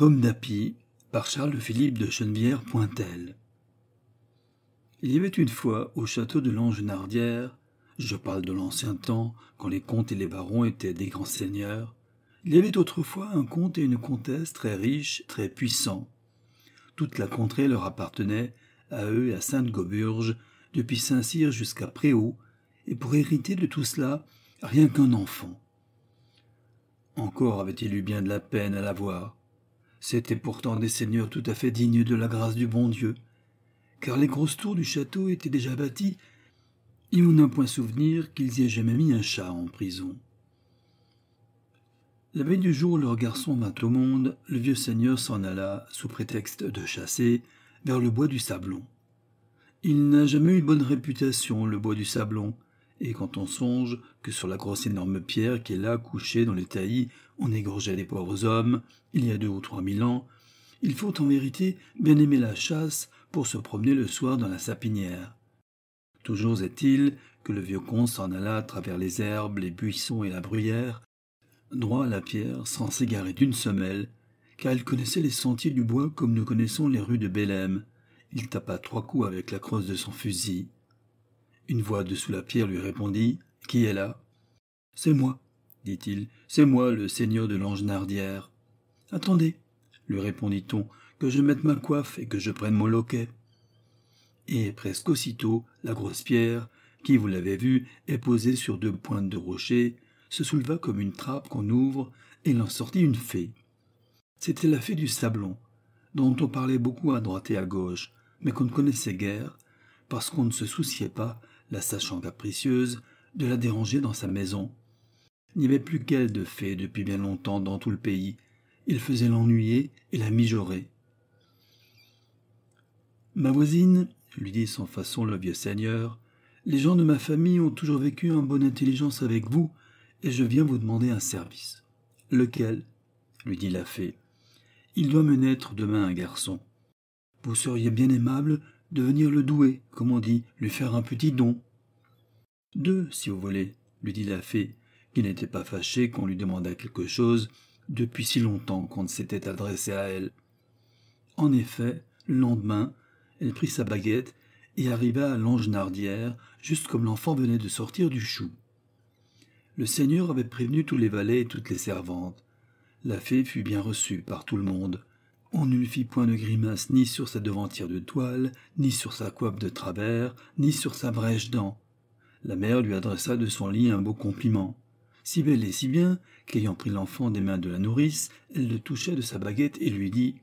Pomme d'Api par Charles-Philippe de Chenevière-Pointel. Il y avait une fois, au château de Langenardière, je parle de l'ancien temps, quand les comtes et les barons étaient des grands seigneurs, il y avait autrefois un comte et une comtesse très riches, très puissants. Toute la contrée leur appartenait, à eux et à Sainte-Goburge, depuis Saint-Cyr jusqu'à Préau, et pour hériter de tout cela, rien qu'un enfant. Encore avait-il eu bien de la peine à l'avoir C'étaient pourtant des seigneurs tout à fait dignes de la grâce du bon Dieu, car les grosses tours du château étaient déjà bâties, et on n'a point souvenir qu'ils y aient jamais mis un chat en prison. La veille du jour leur garçon vint au monde, le vieux seigneur s'en alla, sous prétexte de chasser, vers le bois du Sablon. Il n'a jamais eu bonne réputation, le bois du Sablon, et quand on songe que sur la grosse énorme pierre qui est là, couchée dans les taillis, on égorgeait les pauvres hommes, il y a deux ou trois mille ans, il faut en vérité bien aimer la chasse pour se promener le soir dans la sapinière. Toujours est-il que le vieux comte s'en alla à travers les herbes, les buissons et la bruyère, droit à la pierre, sans s'égarer d'une semelle, car il connaissait les sentiers du bois comme nous connaissons les rues de Bélem. Il tapa trois coups avec la crosse de son fusil. Une voix de sous la pierre lui répondit Qui est là C'est moi, dit-il, c'est moi le seigneur de Langenardière. Attendez, lui répondit-on, que je mette ma coiffe et que je prenne mon loquet. Et presque aussitôt, la grosse pierre, qui, vous l'avez vu, est posée sur deux pointes de rocher, se souleva comme une trappe qu'on ouvre, et l'en sortit une fée. C'était la fée du sablon, dont on parlait beaucoup à droite et à gauche, mais qu'on ne connaissait guère, parce qu'on ne se souciait pas, la sachant capricieuse, de la déranger dans sa maison. Il n'y avait plus qu'elle de fée depuis bien longtemps dans tout le pays. Il faisait l'ennuyer et la mijorer. Ma voisine, lui dit sans façon le vieux seigneur, les gens de ma famille ont toujours vécu en bonne intelligence avec vous, et je viens vous demander un service. Lequel lui dit la fée. Il doit me naître demain un garçon. Vous seriez bien aimable venir le doué, comme on dit, lui faire un petit don. Deux, si vous voulez, lui dit la fée, qui n'était pas fâchée qu'on lui demandât quelque chose depuis si longtemps qu'on ne s'était adressé à elle. En effet, le lendemain, elle prit sa baguette et arriva à nardière, juste comme l'enfant venait de sortir du chou. Le Seigneur avait prévenu tous les valets et toutes les servantes. La fée fut bien reçue par tout le monde. On ne lui fit point de grimace ni sur sa devantière de toile, ni sur sa coiffe de travers, ni sur sa brèche dent. La mère lui adressa de son lit un beau compliment. Si belle et si bien qu'ayant pris l'enfant des mains de la nourrice, elle le toucha de sa baguette et lui dit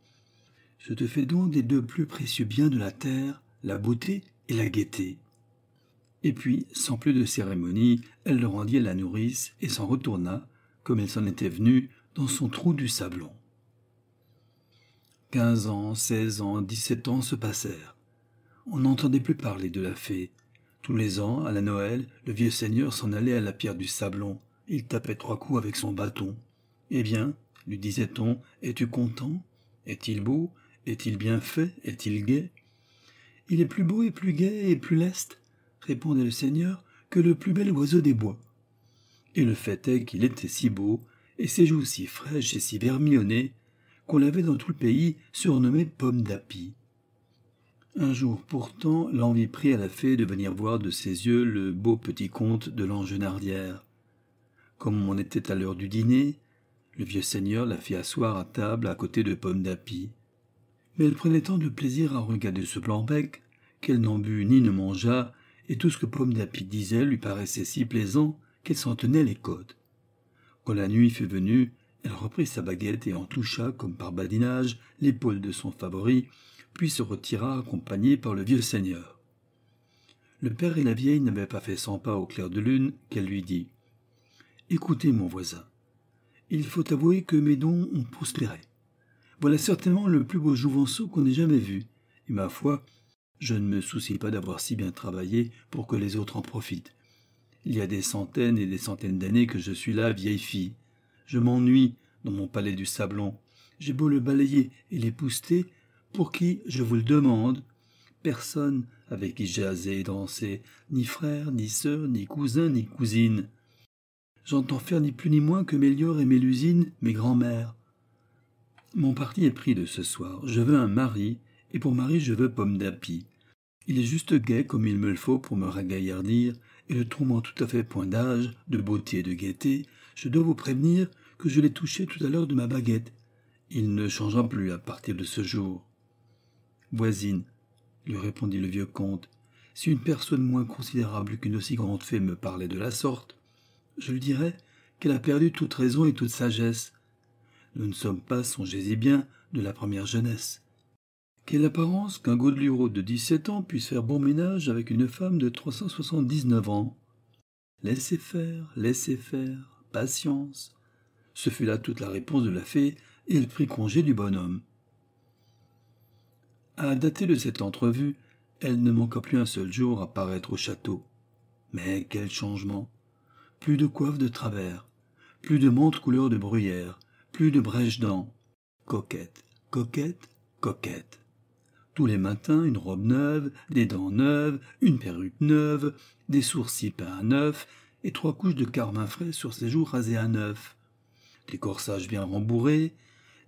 Je te fais donc des deux plus précieux biens de la terre, la beauté et la gaieté. Et puis, sans plus de cérémonie, elle le rendit à la nourrice et s'en retourna, comme elle s'en était venue, dans son trou du sablon. Quinze ans, seize ans, dix-sept ans se passèrent. On n'entendait plus parler de la fée. Tous les ans, à la Noël, le vieux seigneur s'en allait à la pierre du sablon. Il tapait trois coups avec son bâton. Eh bien, lui disait-on, es-tu content Est-il beau Est-il bien fait Est-il gai Il est plus beau et plus gai et plus leste, répondait le seigneur, que le plus bel oiseau des bois. Et le fait est qu'il était si beau, et ses joues si fraîches et si vermillonnées, qu'on l'avait dans tout le pays surnommé Pomme d'Api. Un jour pourtant, l'envie prit à la fée de venir voir de ses yeux le beau petit comte de l'Angenardière. Comme on était à l'heure du dîner, le vieux seigneur la fit asseoir à table à côté de Pomme d'Api. Mais elle prenait tant de plaisir à regarder ce plan bec qu'elle n'en but ni ne mangea, et tout ce que Pomme d'Api disait lui paraissait si plaisant qu'elle s'en tenait les côtes. Quand la nuit fut venue, elle reprit sa baguette et en toucha, comme par badinage, l'épaule de son favori, puis se retira accompagnée par le vieux seigneur. Le père et la vieille n'avaient pas fait cent pas au clair de lune qu'elle lui dit Écoutez, mon voisin, il faut avouer que mes dons ont prospéré. Voilà certainement le plus beau jouvenceau qu'on ait jamais vu, et ma foi, je ne me soucie pas d'avoir si bien travaillé pour que les autres en profitent. Il y a des centaines et des centaines d'années que je suis là, vieille fille. Je m'ennuie dans mon palais du sablon. J'ai beau le balayer et l'épouster, pour qui, je vous le demande, personne avec qui jaser et danser, ni frère, ni sœur, ni cousin, ni cousine. J'entends faire ni plus ni moins que Melior et Mélusine, mes grands-mères. Mon parti est pris de ce soir. Je veux un mari, et pour mari je veux pomme d'api. Il est juste gai comme il me le faut pour me ragaillardir, et le tourment tout à fait point d'âge, de beauté et de gaieté, je dois vous prévenir que je l'ai touché tout à l'heure de ma baguette. Il ne changera plus à partir de ce jour. Voisine, lui répondit le vieux comte, si une personne moins considérable qu'une aussi grande fée me parlait de la sorte, je lui dirais qu'elle a perdu toute raison et toute sagesse. Nous ne sommes pas, songez-y bien, de la première jeunesse. Quelle apparence qu'un Gaudelureau de dix-sept ans puisse faire bon ménage avec une femme de trois cent soixante-dix-neuf ans. Laissez faire, laissez faire, patience. Ce fut là toute la réponse de la fée, et elle prit congé du bonhomme. À dater de cette entrevue, elle ne manqua plus un seul jour à paraître au château. Mais quel changement Plus de coiffe de travers, plus de montre couleur de bruyère, plus de brèche dents. Coquette, coquette, coquette. Tous les matins, une robe neuve, des dents neuves, une perruque neuve, des sourcils peints neufs, trois couches de carmin frais sur ses joues rasées à neuf. Des corsages bien rembourrés,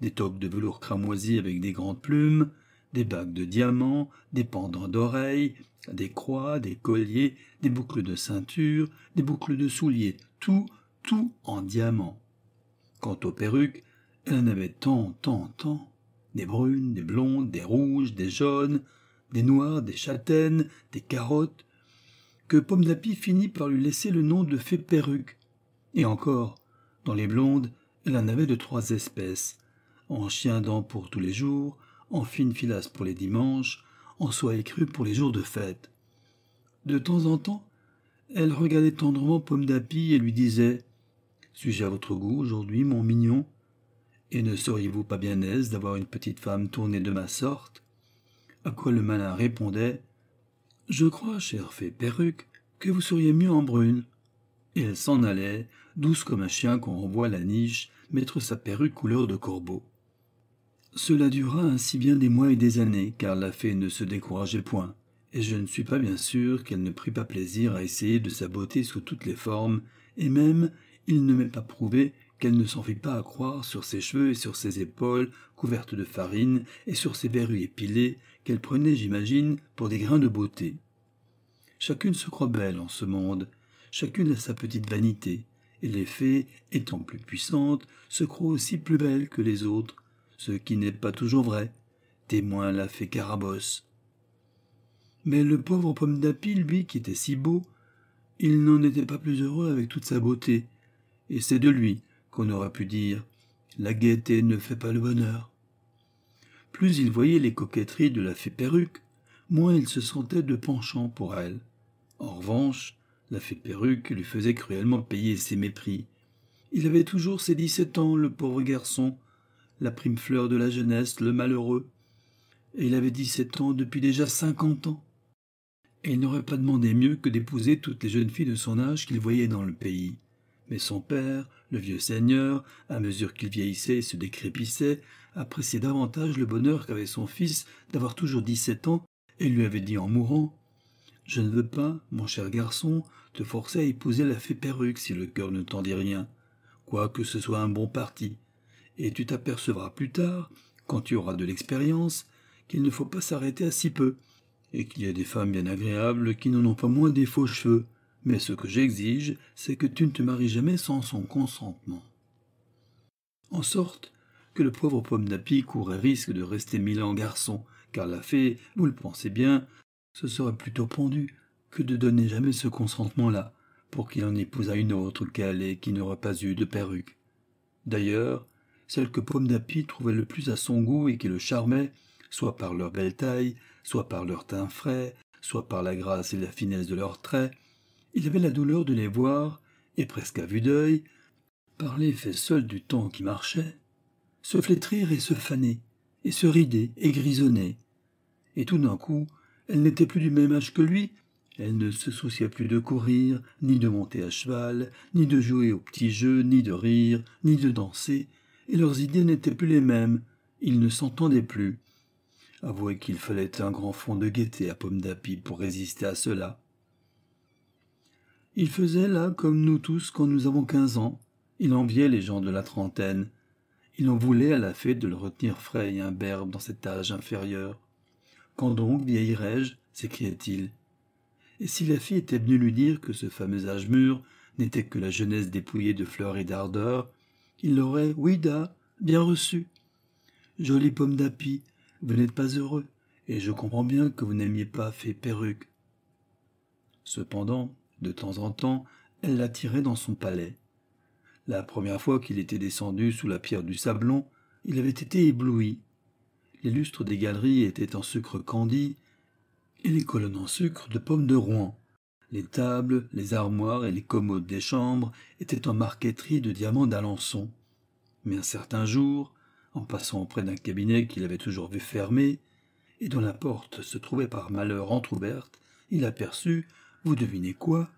des toques de velours cramoisi avec des grandes plumes, des bagues de diamants, des pendants d'oreilles, des croix, des colliers, des boucles de ceinture, des boucles de souliers, tout, tout en diamants. Quant aux perruques, elle en avait tant, tant, tant. Des brunes, des blondes, des rouges, des jaunes, des noires, des châtaignes, des carottes, que d'Api finit par lui laisser le nom de fée perruque. Et encore, dans les blondes, elle en avait de trois espèces, en chien dents pour tous les jours, en fine filasse pour les dimanches, en soie écrue pour les jours de fête. De temps en temps, elle regardait tendrement Pomme d'Api et lui disait « Suis-je à votre goût aujourd'hui, mon mignon Et ne seriez-vous pas bien aise d'avoir une petite femme tournée de ma sorte ?» À quoi le malin répondait je crois, chère fée perruque, que vous seriez mieux en brune. Et elle s'en allait, douce comme un chien qu'on renvoie la niche, mettre sa perruque couleur de corbeau. Cela dura ainsi bien des mois et des années, car la fée ne se décourageait point, et je ne suis pas bien sûr qu'elle ne prit pas plaisir à essayer de sa beauté sous toutes les formes, et même il ne m'est pas prouvé qu'elle ne s'en fit pas à croire sur ses cheveux et sur ses épaules couvertes de farine et sur ses verrues épilées qu'elle prenait, j'imagine, pour des grains de beauté. Chacune se croit belle en ce monde, chacune a sa petite vanité, et les fées, étant plus puissantes, se croient aussi plus belles que les autres, ce qui n'est pas toujours vrai. Témoin la fée Carabosse. Mais le pauvre pomme d'api, lui, qui était si beau, il n'en était pas plus heureux avec toute sa beauté, et c'est de lui qu'on aurait pu dire La gaieté ne fait pas le bonheur. Plus il voyait les coquetteries de la fée perruque, moins il se sentait de penchant pour elle. En revanche, la fée perruque lui faisait cruellement payer ses mépris. Il avait toujours ses dix-sept ans, le pauvre garçon, la prime fleur de la jeunesse, le malheureux. Et il avait dix-sept ans depuis déjà cinquante ans. Et il n'aurait pas demandé mieux que d'épouser toutes les jeunes filles de son âge qu'il voyait dans le pays. Mais son père le vieux seigneur, à mesure qu'il vieillissait et se décrépissait, appréciait davantage le bonheur qu'avait son fils d'avoir toujours dix-sept ans et lui avait dit en mourant Je ne veux pas, mon cher garçon, te forcer à épouser la fée perruque si le cœur ne t'en dit rien, quoique ce soit un bon parti. Et tu t'apercevras plus tard, quand tu auras de l'expérience, qu'il ne faut pas s'arrêter à si peu, et qu'il y a des femmes bien agréables qui n'en ont pas moins des faux cheveux mais ce que j'exige, c'est que tu ne te maries jamais sans son consentement. En sorte que le pauvre pomme d'api courait risque de rester mille ans garçon, car la fée, vous le pensez bien, se serait plutôt pendue que de donner jamais ce consentement-là, pour qu'il en épousât une autre qu'elle et qui n'aurait pas eu de perruque. D'ailleurs, celle que Pomme d'Api trouvait le plus à son goût et qui le charmait, soit par leur belle taille, soit par leur teint frais, soit par la grâce et la finesse de leurs traits, il avait la douleur de les voir, et presque à vue d'œil, par fait seul du temps qui marchait, se flétrir et se faner, et se rider et grisonner. Et tout d'un coup, elle n'étaient plus du même âge que lui, elle ne se souciait plus de courir, ni de monter à cheval, ni de jouer aux petits jeux, ni de rire, ni de danser, et leurs idées n'étaient plus les mêmes, ils ne s'entendaient plus. Avouez qu'il fallait un grand fond de gaieté à Pomme d'Api pour résister à cela. Il faisait là comme nous tous quand nous avons quinze ans. Il enviait les gens de la trentaine. Il en voulait à la fée de le retenir frais et imberbe dans cet âge inférieur. Quand donc vieillirai-je s'écriait-il. Et si la fille était venue lui dire que ce fameux âge mûr n'était que la jeunesse dépouillée de fleurs et d'ardeur, il l'aurait, oui, da, bien reçu. Jolie pomme d'api, vous n'êtes pas heureux, et je comprends bien que vous n'aimiez pas fait perruque. Cependant, de temps en temps, elle l'attirait dans son palais. La première fois qu'il était descendu sous la pierre du sablon, il avait été ébloui. Les lustres des galeries étaient en sucre candi et les colonnes en sucre de pommes de Rouen. Les tables, les armoires et les commodes des chambres étaient en marqueterie de diamants d'Alençon. Mais un certain jour, en passant auprès d'un cabinet qu'il avait toujours vu fermé, et dont la porte se trouvait par malheur entr'ouverte, il aperçut, vous devinez quoi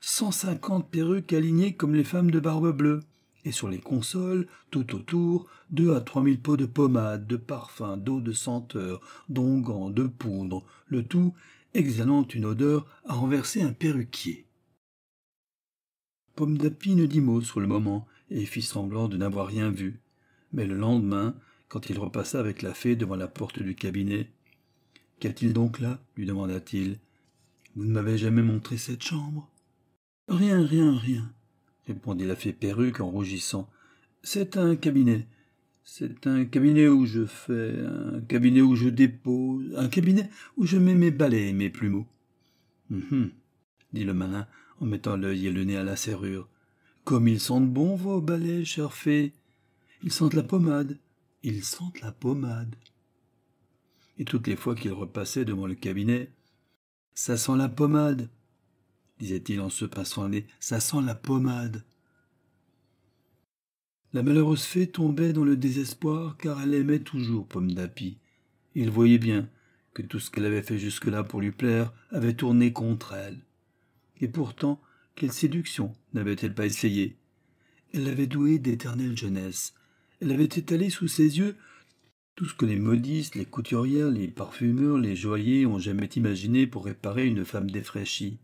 Cent-cinquante perruques alignées comme les femmes de barbe bleue. Et sur les consoles, tout autour, deux à trois mille pots de pommade, de parfum, d'eau de senteur, d'onguent, de poudre, le tout exhalant une odeur à renverser un perruquier. Pomme d'Api ne dit mot sur le moment et fit semblant de n'avoir rien vu. Mais le lendemain, quand il repassa avec la fée devant la porte du cabinet, Qu'a-t-il donc là lui demanda-t-il. Vous ne m'avez jamais montré cette chambre Rien, rien, rien, répondit la fée perruque en rougissant. C'est un cabinet. C'est un cabinet où je fais, un cabinet où je dépose, un cabinet où je mets mes balais et mes plumeaux. Hum hum, dit le malin en mettant l'œil et le nez à la serrure. Comme ils sentent bon vos balais, chère fée. Ils sentent la pommade. Ils sentent la pommade. Et toutes les fois qu'il repassait devant le cabinet, ça sent la pommade, disait-il en se passant les Ça sent la pommade. La malheureuse fée tombait dans le désespoir car elle aimait toujours Pomme d'Api. Il voyait bien que tout ce qu'elle avait fait jusque-là pour lui plaire avait tourné contre elle. Et pourtant, quelle séduction n'avait-elle pas essayé Elle l'avait douée d'éternelle jeunesse. Elle avait étalé sous ses yeux tout ce que les modistes, les couturières, les parfumeurs, les joailliers ont jamais imaginé pour réparer une femme défraîchie.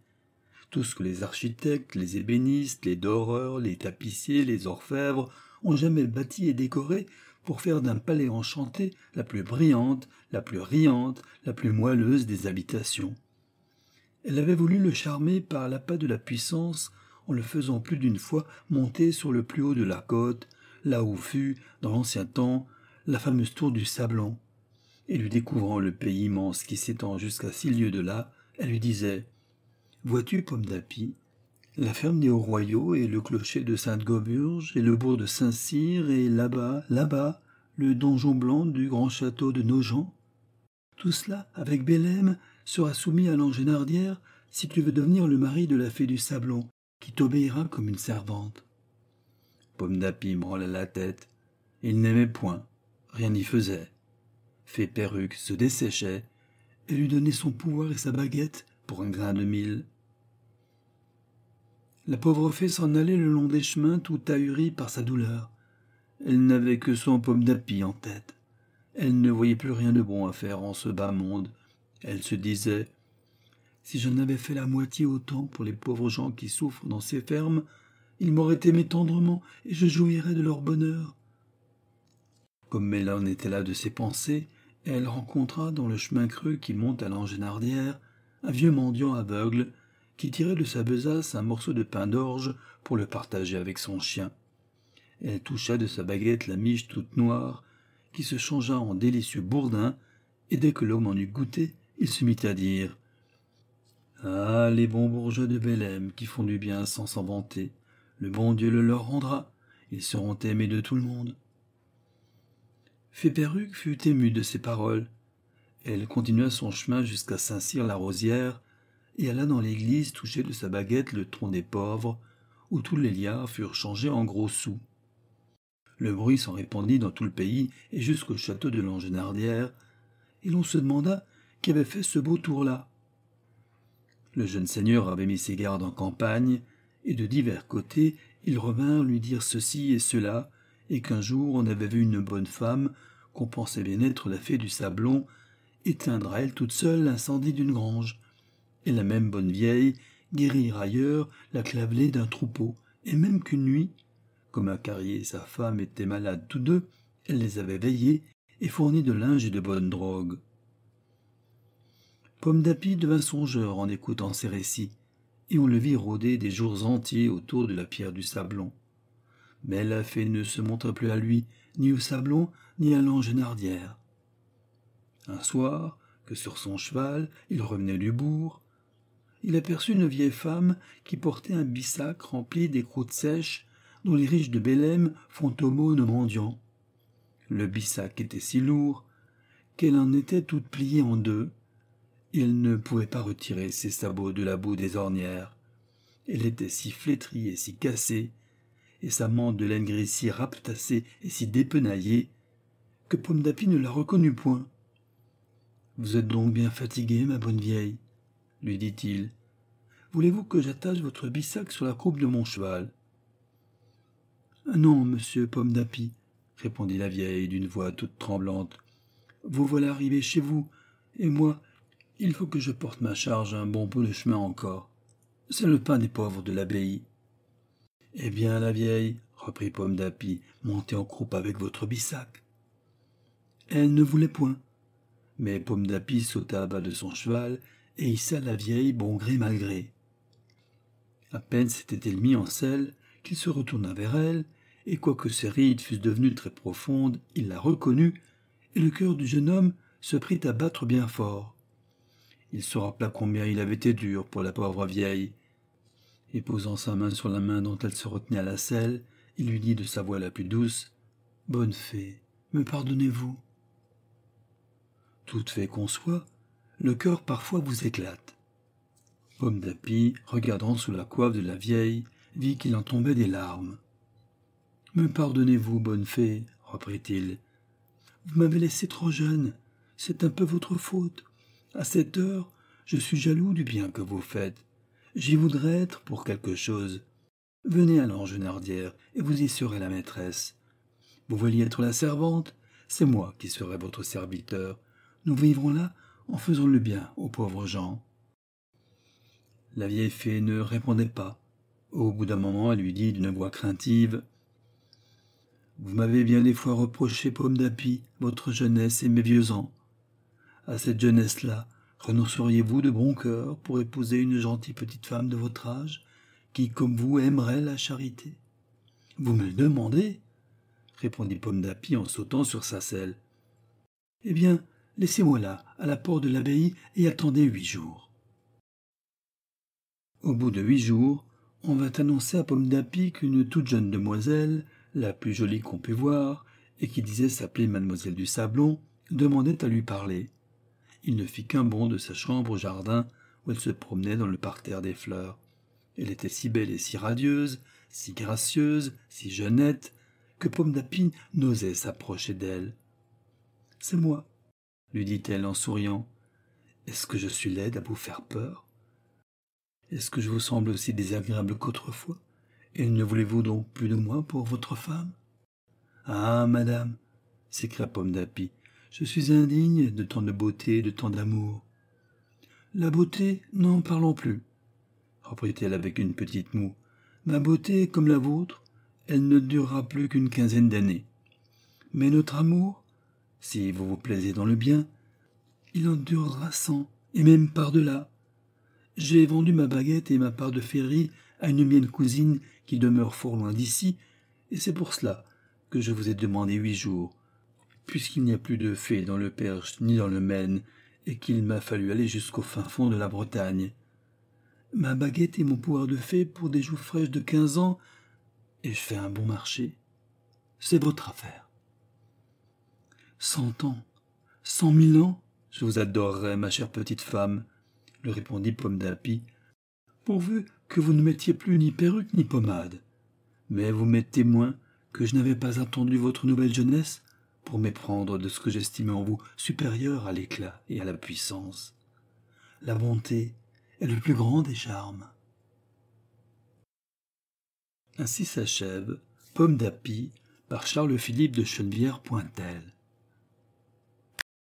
Tout ce que les architectes, les ébénistes, les doreurs, les tapissiers, les orfèvres ont jamais bâti et décoré pour faire d'un palais enchanté la plus brillante, la plus riante, la plus moelleuse des habitations. Elle avait voulu le charmer par l'appât de la puissance en le faisant plus d'une fois monter sur le plus haut de la côte, là où fut, dans l'ancien temps, la fameuse tour du Sablon. Et lui découvrant le pays immense qui s'étend jusqu'à six lieues de là, elle lui disait Vois-tu, pomme d'api, la ferme des Hauts-Royaux et le clocher de Sainte-Goburge et le bourg de Saint-Cyr et là-bas, là-bas, le donjon blanc du grand château de Nogent Tout cela, avec Bélème, sera soumis à nardière si tu veux devenir le mari de la fée du Sablon, qui t'obéira comme une servante. Pomme d'api branla la tête. Il n'aimait point rien n'y faisait. Fée Perruque se desséchait et lui donnait son pouvoir et sa baguette pour un grain de mille. La pauvre fée s'en allait le long des chemins tout ahurie par sa douleur. Elle n'avait que son pomme d'api en tête. Elle ne voyait plus rien de bon à faire en ce bas monde. Elle se disait Si j'en avais fait la moitié autant pour les pauvres gens qui souffrent dans ces fermes, ils m'auraient aimé tendrement et je jouirais de leur bonheur. Comme Mélan était là de ses pensées, elle rencontra dans le chemin creux qui monte à l'Angénardière un vieux mendiant aveugle qui tirait de sa besace un morceau de pain d'orge pour le partager avec son chien. Elle toucha de sa baguette la miche toute noire, qui se changea en délicieux bourdin, et dès que l'homme en eut goûté, il se mit à dire Ah, les bons bourgeois de Bellem qui font du bien sans s'en vanter, le bon Dieu le leur rendra, ils seront aimés de tout le monde. Féperruc fut ému de ces paroles. Elle continua son chemin jusqu'à Saint-Cyr-la-Rosière et alla dans l'église toucher de sa baguette le tronc des pauvres, où tous les liards furent changés en gros sous. Le bruit s'en répandit dans tout le pays et jusqu'au château de Langenardière, et l'on se demanda qui avait fait ce beau tour-là. Le jeune seigneur avait mis ses gardes en campagne, et de divers côtés ils revinrent lui dire ceci et cela, et qu'un jour on avait vu une bonne femme, qu'on pensait bien être la fée du sablon, éteindre à elle toute seule l'incendie d'une grange, et la même bonne vieille guérir ailleurs la clavelée d'un troupeau, et même qu'une nuit, comme un carrier et sa femme étaient malades tous deux, elle les avait veillés et fourni de linge et de bonnes drogues. Pomme d'Api devint songeur en écoutant ces récits, et on le vit rôder des jours entiers autour de la pierre du sablon mais la fée ne se montra plus à lui, ni au sablon, ni à nardière. Un soir, que sur son cheval, il revenait du bourg, il aperçut une vieille femme qui portait un bissac rempli des croûtes sèches dont les riches de Bélem font aumône aux mendiants. Le bissac était si lourd qu'elle en était toute pliée en deux. Il ne pouvait pas retirer ses sabots de la boue des ornières. Elle était si flétrie et si cassée et sa de laine grise si rapetassée et si dépenaillée que Pomme d'Api ne la reconnut point. Vous êtes donc bien fatiguée, ma bonne vieille, lui dit-il. Voulez-vous que j'attache votre bissac sur la croupe de mon cheval ah Non, monsieur Pomme d'Api, répondit la vieille d'une voix toute tremblante. Vous voilà arrivé chez vous, et moi, il faut que je porte ma charge un bon peu de chemin encore. C'est le pain des pauvres de l'abbaye. Eh bien, la vieille, reprit Pomme d'Api, montez en croupe avec votre bissac. Elle ne voulait point. Mais Pomme d'Api sauta à bas de son cheval et hissa la vieille bon gré mal gré. À peine s'était-elle mis en selle qu'il se retourna vers elle, et quoique ses rides fussent devenues très profondes, il la reconnut, et le cœur du jeune homme se prit à battre bien fort. Il se rappela combien il avait été dur pour la pauvre vieille, et posant sa main sur la main dont elle se retenait à la selle, il lui dit de sa voix la plus douce Bonne fée, me pardonnez-vous Toute fait qu'on soit, le cœur parfois vous éclate. Pomme d'api, regardant sous la coiffe de la vieille, vit qu'il en tombait des larmes. Me pardonnez-vous, bonne fée, reprit-il. Vous m'avez laissé trop jeune. C'est un peu votre faute. À cette heure, je suis jaloux du bien que vous faites. J'y voudrais être pour quelque chose. Venez alors, Genardière, et vous y serez la maîtresse. Vous vouliez être la servante C'est moi qui serai votre serviteur. Nous vivrons là en faisant le bien aux pauvres gens. La vieille fée ne répondait pas. Au bout d'un moment, elle lui dit d'une voix craintive Vous m'avez bien des fois reproché, pomme d'api, votre jeunesse et mes vieux ans. À cette jeunesse-là, Renonceriez-vous de bon cœur pour épouser une gentille petite femme de votre âge, qui, comme vous, aimerait la charité Vous me le demandez répondit Pomme d'Api en sautant sur sa selle. Eh bien, laissez-moi là, à la porte de l'abbaye, et attendez huit jours. Au bout de huit jours, on vint annoncer à Pomme d'Api qu'une toute jeune demoiselle, la plus jolie qu'on pût voir, et qui disait s'appeler Mademoiselle du Sablon, demandait à lui parler il ne fit qu'un bond de sa chambre au jardin où elle se promenait dans le parterre des fleurs. Elle était si belle et si radieuse, si gracieuse, si jeunette, que Pomme d'Api n'osait s'approcher d'elle. C'est moi, lui dit-elle en souriant. Est-ce que je suis laide à vous faire peur Est-ce que je vous semble aussi désagréable qu'autrefois Et ne voulez-vous donc plus de moi pour votre femme Ah, madame s'écria Pomme d'Api, je suis indigne de tant de beauté, de tant d'amour. La beauté, n'en parlons plus, reprit-elle avec une petite moue. Ma beauté, comme la vôtre, elle ne durera plus qu'une quinzaine d'années. Mais notre amour, si vous vous plaisez dans le bien, il en durera cent, et même par-delà. J'ai vendu ma baguette et ma part de ferry à une mienne cousine qui demeure fort loin d'ici, et c'est pour cela que je vous ai demandé huit jours, puisqu'il n'y a plus de fées dans le Perche ni dans le Maine, et qu'il m'a fallu aller jusqu'au fin fond de la Bretagne. Ma baguette et mon pouvoir de fée pour des joues fraîches de quinze ans, et je fais un bon marché. C'est votre affaire. Cent ans, cent mille ans, je vous adorerai, ma chère petite femme, lui répondit Pomme d'Api, pourvu que vous ne mettiez plus ni perruque ni pommade. Mais vous m'êtes témoin que je n'avais pas attendu votre nouvelle jeunesse pour méprendre de ce que j'estimais en vous supérieur à l'éclat et à la puissance. La bonté est le plus grand des charmes. Ainsi s'achève Pomme d'Api par Charles-Philippe de Chenevière-Pointel.